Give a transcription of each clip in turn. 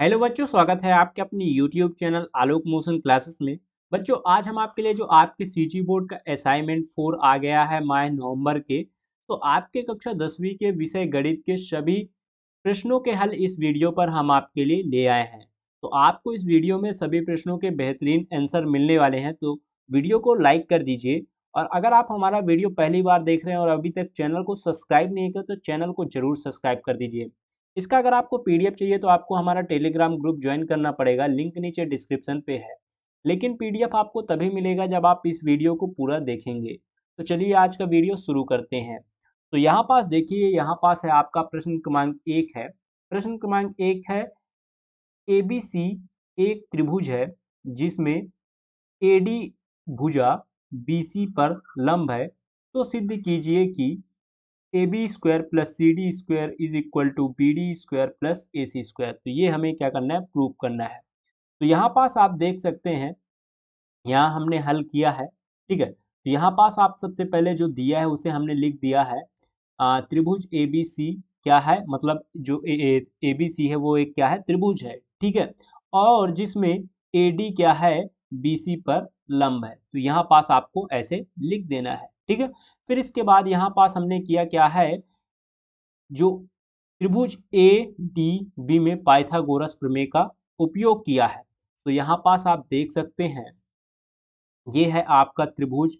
hello बच्चों स्वागत है आपके अपने YouTube channel Alok motion classes में बच्चों आज हम आपके लिए जो आपके सीजी बोर्ड का असाइनमेंट फोर आ गया है माह नवंबर के तो आपके कक्षा दसवीं के विषय गणित के सभी प्रश्नों के हल इस वीडियो पर हम आपके लिए ले आए हैं तो आपको इस वीडियो में सभी प्रश्नों के बेहतरीन आंसर मिलने वाले हैं तो वीडियो को लाइक कर दीजिए और अगर आप हमारा वीडियो पहली बार देख रहे हैं और अभी तक चैनल को सब्सक्राइब नहीं किया तो चैनल को जरूर सब्सक्राइब कर दीजिए इसका अगर आपको पीडीएफ चाहिए तो आपको हमारा टेलीग्राम ग्रुप ज्वाइन करना पड़ेगा लिंक नीचे डिस्क्रिप्शन पे है लेकिन पीडीएफ आपको तभी मिलेगा जब आप इस वीडियो को पूरा देखेंगे तो चलिए आज का वीडियो शुरू करते हैं तो यहाँ पास देखिए यहाँ पास है आपका प्रश्न क्रमांक एक है प्रश्न क्रमांक एक है ए बी सी एक त्रिभुज है जिसमें ए डी भुजा बी सी पर लंब है तो सिद्ध कीजिए कि A B square plus C D square is equal to B D square plus A C square तो ये हमें क्या करना है प्रूव करना है तो यहाँ पास आप देख सकते हैं यहाँ हमने हल किया है ठीक है तो यहाँ पास आप सबसे पहले जो दिया है उसे हमने लिख दिया है आ, त्रिभुज ए बी सी क्या है मतलब जो ए बी सी है वो एक क्या है त्रिभुज है ठीक है और जिसमें ए डी क्या है बी सी पर लंब है तो यहाँ पास आपको ऐसे लिख देना है ठीक है फिर इसके बाद यहाँ पास हमने किया क्या है जो त्रिभुज ए डी बी में पाइथागोरस प्रमेय का उपयोग किया है तो यहाँ पास आप देख सकते हैं ये है आपका त्रिभुज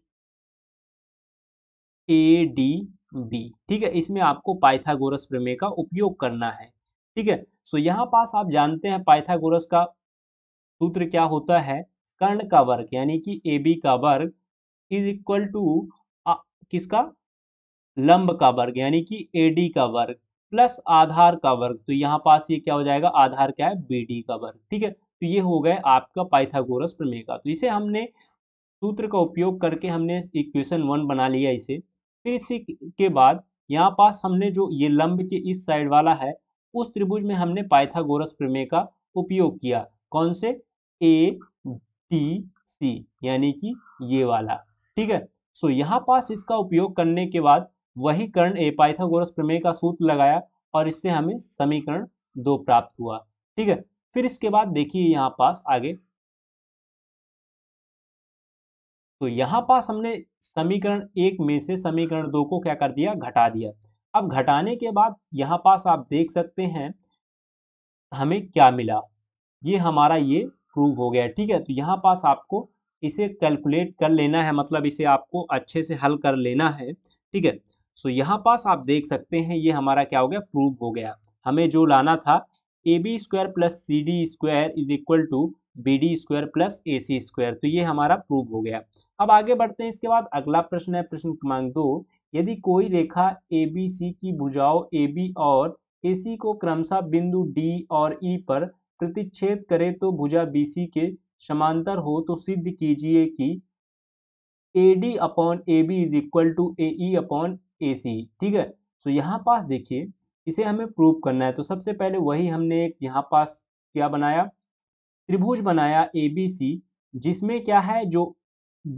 ए डी बी ठीक है इसमें आपको पाइथागोरस प्रमेय का उपयोग करना है ठीक है सो तो यहाँ पास आप जानते हैं पाइथागोरस का सूत्र क्या होता है कर्ण का वर्ग यानी कि ए बी का वर्ग इज इक्वल टू किसका लंब का वर्ग यानी कि एडी का वर्ग प्लस आधार का वर्ग तो यहाँ पास ये क्या हो जाएगा आधार क्या है बीडी का वर्ग ठीक है तो ये हो गए आपका पाइथागोरस प्रमेय का तो इसे हमने सूत्र का उपयोग करके हमने इक्वेशन वन बना लिया इसे फिर इसी के बाद यहाँ पास हमने जो ये लंब के इस साइड वाला है उस त्रिभुज में हमने पाइथागोरस प्रमेय का उपयोग किया कौन से ए टी सी यानी कि ये वाला ठीक है सो यहाँ पास इसका उपयोग करने के बाद वही कर्ण ए पाइथागोरस प्रमेय का सूत्र लगाया और इससे हमें समीकरण दो प्राप्त हुआ ठीक है फिर इसके बाद देखिए यहाँ पास आगे तो यहाँ पास हमने समीकरण एक में से समीकरण दो को क्या कर दिया घटा दिया अब घटाने के बाद यहाँ पास आप देख सकते हैं हमें क्या मिला ये हमारा ये प्रूव हो गया ठीक है तो यहाँ पास आपको इसे कैलकुलेट कर लेना है मतलब इसे आपको अच्छे से हल कर लेना है ठीक है सो यहाँ पास आप देख सकते हैं ये हमारा क्या हो गया प्रूव हो गया हमें जो लाना था A B square plus C D square is equal to B D square plus A C square तो ये हमारा प्रूव हो गया अब आगे बढ़ते हैं इसके बाद अगला प्रश्न है प्रश्न क्रमांक दो यदि कोई रेखा ए बी सी की भुजाओं ए बी और ए सी को क्रमशः बिंदु डी और ई e पर प्रतिच्छेद करे तो भुजा बी सी के समांतर हो तो सिद्ध कीजिए कि A D upon A B is equal to A E upon A C ठीक है तो यहाँ पास देखिए इसे हमें प्रूव करना है तो सबसे पहले वही हमने एक यहाँ पास क्या बनाया त्रिभुज बनाया ए बी सी जिसमें क्या है जो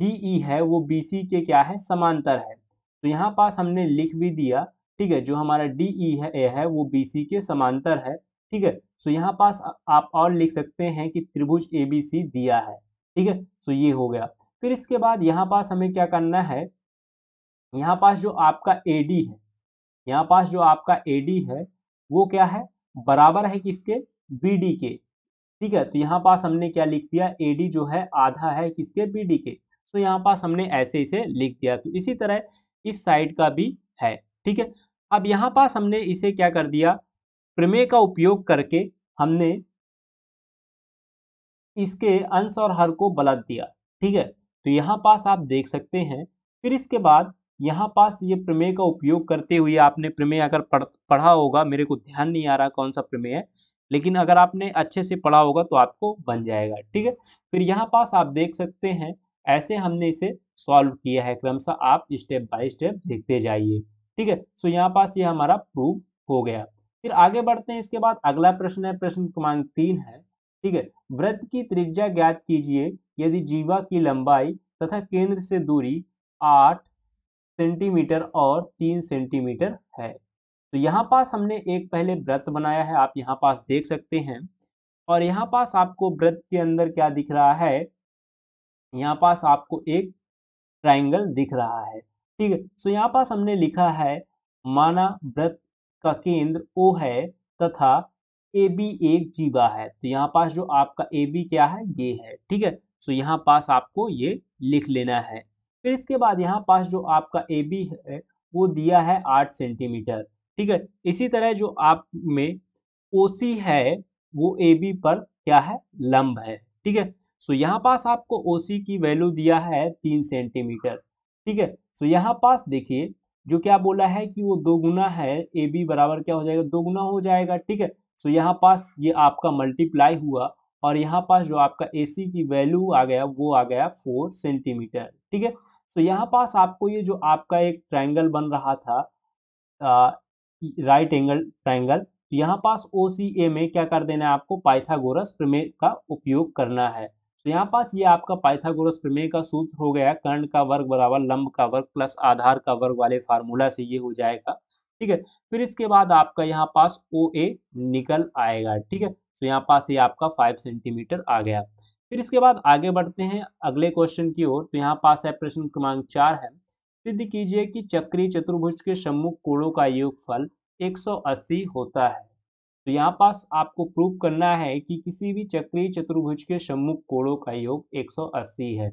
डी ई e है वो बी सी के क्या है समांतर है तो यहाँ पास हमने लिख भी दिया ठीक है जो हमारा डी ई e है ए है वो बी सी के समांतर है ठीक है सो यहाँ पास आप और लिख सकते हैं कि त्रिभुज ए बी सी दिया है ठीक है सो ये हो गया फिर इसके बाद यहाँ पास हमें क्या करना है यहाँ पास जो आपका ए डी है यहाँ पास जो आपका ए डी है वो क्या है बराबर है किसके बी डी के ठीक है तो यहाँ पास हमने क्या लिख दिया ए डी जो है आधा है किसके बी डी के तो यहाँ पास हमने ऐसे इसे लिख दिया तो इसी तरह इस साइड का भी है ठीक है अब यहाँ पास हमने इसे क्या कर दिया प्रमेय का उपयोग करके हमने इसके अंश और हर को बलद दिया ठीक है तो यहाँ पास आप देख सकते हैं फिर इसके बाद यहाँ पास ये प्रमेय का उपयोग करते हुए आपने प्रमेय अगर पढ़, पढ़ा होगा मेरे को ध्यान नहीं आ रहा कौन सा प्रमेय है लेकिन अगर आपने अच्छे से पढ़ा होगा तो आपको बन जाएगा ठीक है फिर यहाँ पास आप देख सकते हैं ऐसे हमने इसे सॉल्व किया है क्रमशः आप स्टेप बाय स्टेप देखते जाइए ठीक है सो यहाँ पास ये यह हमारा प्रूफ हो गया फिर आगे बढ़ते हैं इसके बाद अगला प्रश्न है प्रश्न क्रमांक तीन है ठीक है व्रत की त्रिज्या ज्ञात कीजिए यदि जीवा की लंबाई तथा केंद्र से दूरी आठ सेंटीमीटर और तीन सेंटीमीटर है तो यहाँ पास हमने एक पहले व्रत बनाया है आप यहाँ पास देख सकते हैं और यहाँ पास आपको व्रत के अंदर क्या दिख रहा है यहाँ पास आपको एक ट्राइंगल दिख रहा है ठीक है सो तो यहाँ पास हमने लिखा है माना व्रत का केंद्र ओ है तथा ए बी एक जीवा है तो यहाँ पास जो आपका ए बी क्या है ये है ठीक है सो यहाँ पास आपको ये लिख लेना है फिर इसके बाद यहाँ पास जो आपका ए बी है वो दिया है आठ सेंटीमीटर ठीक है इसी तरह जो आप में ओ सी है वो ए बी पर क्या है लंब है ठीक है सो यहाँ पास आपको ओ सी की वैल्यू दिया है तीन सेंटीमीटर ठीक है सो यहाँ पास देखिए जो क्या बोला है कि वो दो गुना है ए बी बराबर क्या हो जाएगा दो गुना हो जाएगा ठीक है सो यहाँ पास ये आपका मल्टीप्लाई हुआ और यहाँ पास जो आपका ए सी की वैल्यू आ गया वो आ गया फोर सेंटीमीटर ठीक है सो यहाँ पास आपको ये जो आपका एक ट्राइंगल बन रहा था आ, राइट एंगल ट्राइंगल यहाँ पास ओ सी ए में क्या कर देना है आपको पाइथागोरस प्रमेय का उपयोग करना है तो यहाँ पास ये आपका पाइथागोरस प्रमेय का सूत्र हो गया कर्ण का वर्ग बराबर लंब का वर्ग प्लस आधार का वर्ग वाले फार्मूला से ये हो जाएगा ठीक है फिर इसके बाद आपका यहाँ पास ओ ए निकल आएगा ठीक है तो यहाँ पास ये आपका फाइव सेंटीमीटर आ गया फिर इसके बाद आगे बढ़ते हैं अगले क्वेश्चन की ओर तो यहाँ पास है प्रश्न क्रमांक चार है सिद्ध कीजिए कि चक्रीय चतुर्भुज के सम्मुख कोणों का योगफल 180 होता है तो यहाँ पास आपको प्रूव करना है कि किसी भी चक्रीय चतुर्भुज के सम्मुख कोणों का योग 180 है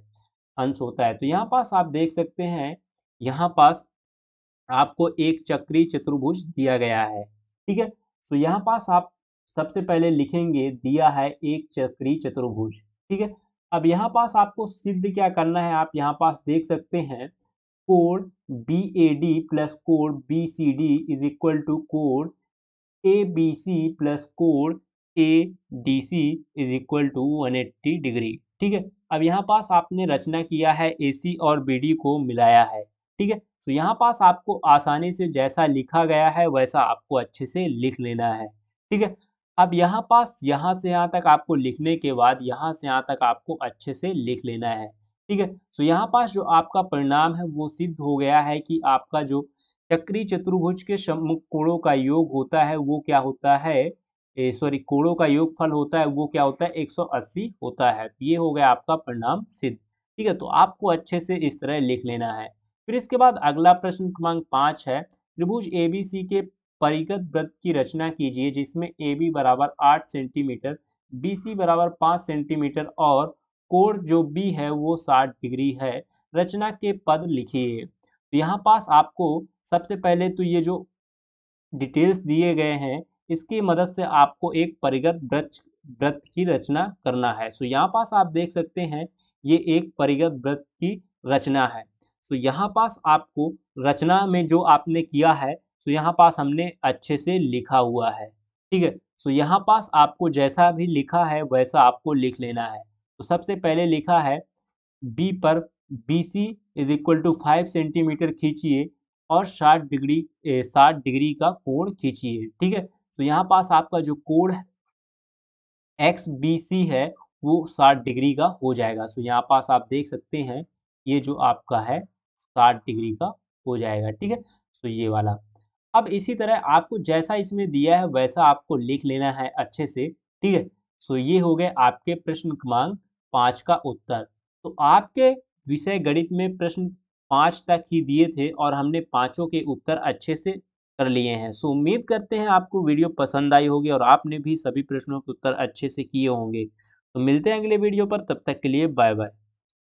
अंश होता है तो यहाँ पास आप देख सकते हैं यहाँ पास आपको एक चक्रीय चतुर्भुज दिया गया है ठीक है तो यहाँ पास आप सबसे पहले लिखेंगे दिया है एक चक्रीय चतुर्भुज ठीक है अब यहाँ पास आपको सिद्ध क्या करना है आप यहाँ पास देख सकते हैं कोड बी ए डी प्लस कोड B C D is equal to कोड ए बी सी प्लस कोण A D C is equal to one eighty degree ठीक है अब यहाँ पास आपने रचना किया है ए सी और बी डी को मिलाया है ठीक है तो यहाँ पास आपको आसानी से जैसा लिखा गया है वैसा आपको अच्छे से लिख लेना है ठीक है अब यहाँ पास यहाँ से यहाँ तक आपको लिखने के बाद यहाँ से यहाँ तक आपको अच्छे से लिख लेना है ठीक है सो तो यहाँ पास जो आपका परिणाम है वो सिद्ध हो गया है कि आपका जो चक्री चतुर्भुज के सम्मुख कोणों का योग होता है वो क्या होता है सॉरी कोणों का योगफल होता है वो क्या होता है 180 होता है तो ये हो गया आपका परिणाम सिद्ध ठीक है तो आपको अच्छे से इस तरह लिख लेना है फिर इसके बाद अगला प्रश्न क्रमांक पांच है त्रिभुज एबीसी के परिगत व्रत की रचना कीजिए जिसमें ए बी बराबर आठ सेंटीमीटर बी सी बराबर पांच सेंटीमीटर और कोण जो बी है वो साठ डिग्री है रचना के पद लिखिए तो यहाँ पास आपको सबसे पहले तो ये जो डिटेल्स दिए गए हैं इसकी मदद से आपको एक परिगत वृक्ष व्रत की रचना करना है सो यहाँ पास आप देख सकते हैं ये एक परिगत व्रत की रचना है सो यहाँ पास आपको रचना में जो आपने किया है सो यहाँ पास हमने अच्छे से लिखा हुआ है ठीक है सो यहाँ पास आपको जैसा भी लिखा है वैसा आपको लिख लेना है तो सबसे पहले लिखा है बी पर B C is equal to five centimetre खींचिए और साठ डिग्री साठ डिग्री का कोण खींचिए ठीक है तो यहाँ पास आपका जो कोण एक्स बी सी है वो साठ डिग्री का हो जाएगा सो तो यहाँ पास आप देख सकते हैं ये जो आपका है साठ डिग्री का हो जाएगा ठीक है सो तो ये वाला अब इसी तरह आपको जैसा इसमें दिया है वैसा आपको लिख लेना है अच्छे से ठीक है सो तो ये हो गए आपके प्रश्न क्रमांक पाँच का उत्तर तो आपके विषय गणित में प्रश्न पाँच तक ही दिए थे और हमने पाँचों के उत्तर अच्छे से कर लिए हैं सो उम्मीद करते हैं आपको वीडियो पसंद आई होगी और आपने भी सभी प्रश्नों के उत्तर अच्छे से किए होंगे तो मिलते हैं अगले वीडियो पर तब तक के लिए बाय बाय